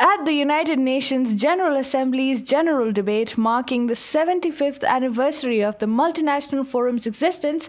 at the United Nations General Assembly's general debate marking the 75th anniversary of the multinational forum's existence,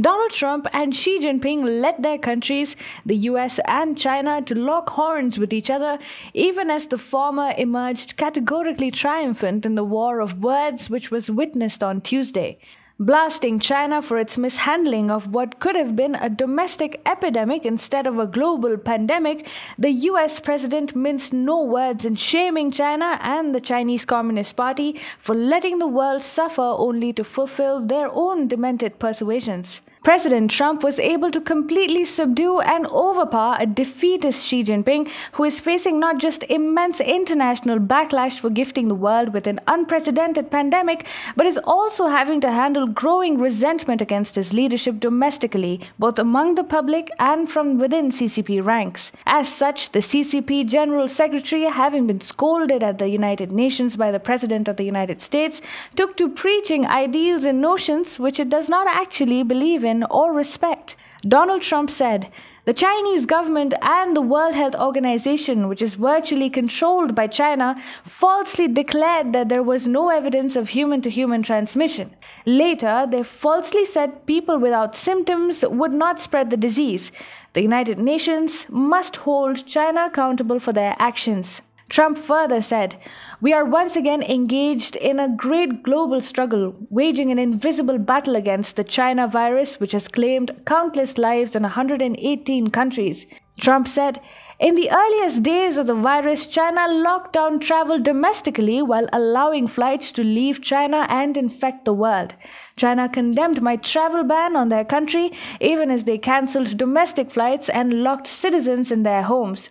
Donald Trump and Xi Jinping led their countries, the US and China, to lock horns with each other, even as the former emerged categorically triumphant in the war of words which was witnessed on Tuesday blasting China for its mishandling of what could have been a domestic epidemic instead of a global pandemic, the US president minced no words in shaming China and the Chinese Communist Party for letting the world suffer only to fulfill their own demented persuasions. President Trump was able to completely subdue and overpower a defeatist Xi Jinping, who is facing not just immense international backlash for gifting the world with an unprecedented pandemic, but is also having to handle growing resentment against his leadership domestically, both among the public and from within CCP ranks. As such, the CCP General Secretary, having been scolded at the United Nations by the President of the United States, took to preaching ideals and notions which it does not actually believe in or respect. Donald Trump said, the Chinese government and the World Health Organization, which is virtually controlled by China, falsely declared that there was no evidence of human to human transmission. Later, they falsely said people without symptoms would not spread the disease. The United Nations must hold China accountable for their actions. Trump further said, We are once again engaged in a great global struggle, waging an invisible battle against the China virus, which has claimed countless lives in 118 countries. Trump said, In the earliest days of the virus, China locked down travel domestically while allowing flights to leave China and infect the world. China condemned my travel ban on their country, even as they cancelled domestic flights and locked citizens in their homes.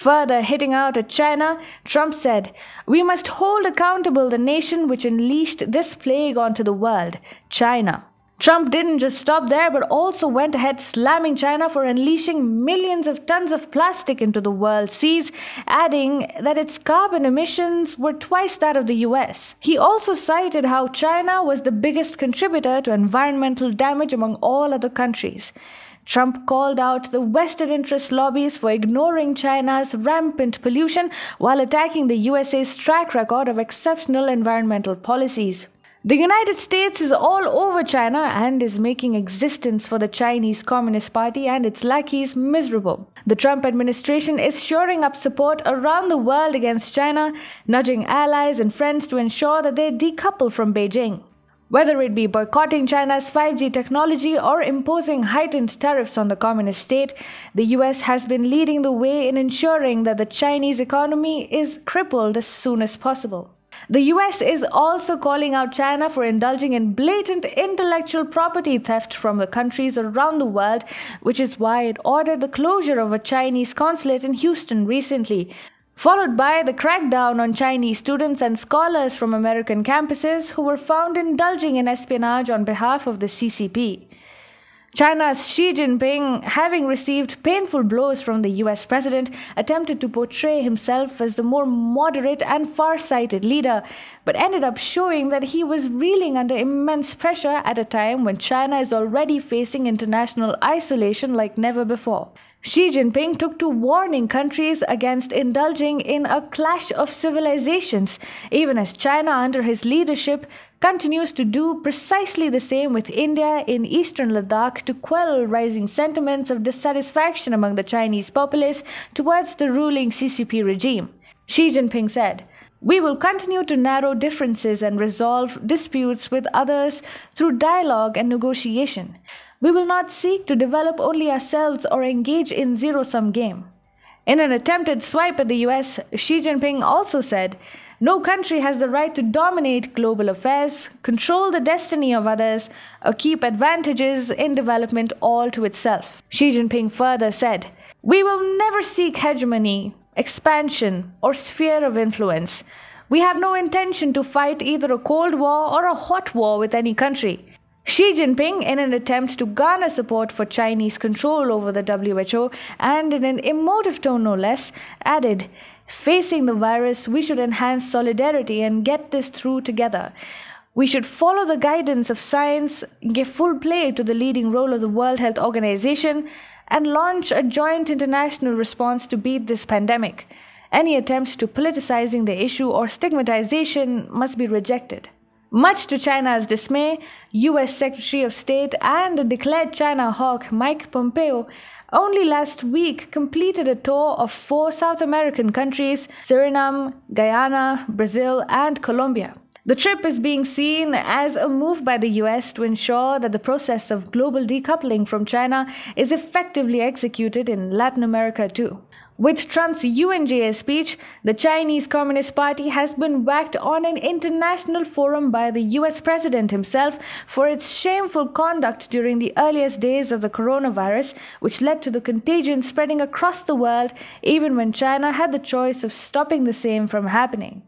Further, hitting out at China, Trump said, We must hold accountable the nation which unleashed this plague onto the world, China. Trump didn't just stop there, but also went ahead slamming China for unleashing millions of tons of plastic into the world's seas, adding that its carbon emissions were twice that of the US. He also cited how China was the biggest contributor to environmental damage among all other countries. Trump called out the vested interest lobbies for ignoring China's rampant pollution while attacking the USA's track record of exceptional environmental policies. The United States is all over China and is making existence for the Chinese Communist Party and its lackeys miserable. The Trump administration is shoring up support around the world against China, nudging allies and friends to ensure that they decouple from Beijing. Whether it be boycotting China's 5G technology or imposing heightened tariffs on the communist state, the US has been leading the way in ensuring that the Chinese economy is crippled as soon as possible. The US is also calling out China for indulging in blatant intellectual property theft from the countries around the world, which is why it ordered the closure of a Chinese consulate in Houston recently, followed by the crackdown on Chinese students and scholars from American campuses who were found indulging in espionage on behalf of the CCP. China's Xi Jinping, having received painful blows from the US president, attempted to portray himself as the more moderate and far-sighted leader, but ended up showing that he was reeling under immense pressure at a time when China is already facing international isolation like never before. Xi Jinping took to warning countries against indulging in a clash of civilizations, even as China, under his leadership, continues to do precisely the same with India in eastern Ladakh to quell rising sentiments of dissatisfaction among the Chinese populace towards the ruling CCP regime. Xi Jinping said, we will continue to narrow differences and resolve disputes with others through dialogue and negotiation. We will not seek to develop only ourselves or engage in zero sum game. In an attempted swipe at the US, Xi Jinping also said, No country has the right to dominate global affairs, control the destiny of others, or keep advantages in development all to itself. Xi Jinping further said, We will never seek hegemony, expansion, or sphere of influence. We have no intention to fight either a Cold War or a hot war with any country. Xi Jinping, in an attempt to garner support for Chinese control over the WHO, and in an emotive tone no less, added, Facing the virus, we should enhance solidarity and get this through together. We should follow the guidance of science, give full play to the leading role of the World Health Organization, and launch a joint international response to beat this pandemic. Any attempt to politicizing the issue or stigmatization must be rejected. Much to China's dismay, US Secretary of State and declared China hawk Mike Pompeo only last week completed a tour of four South American countries Suriname, Guyana, Brazil, and Colombia. The trip is being seen as a move by the US to ensure that the process of global decoupling from China is effectively executed in Latin America too. With Trump's UNJS speech, the Chinese Communist Party has been whacked on an international forum by the US president himself for its shameful conduct during the earliest days of the coronavirus, which led to the contagion spreading across the world, even when China had the choice of stopping the same from happening.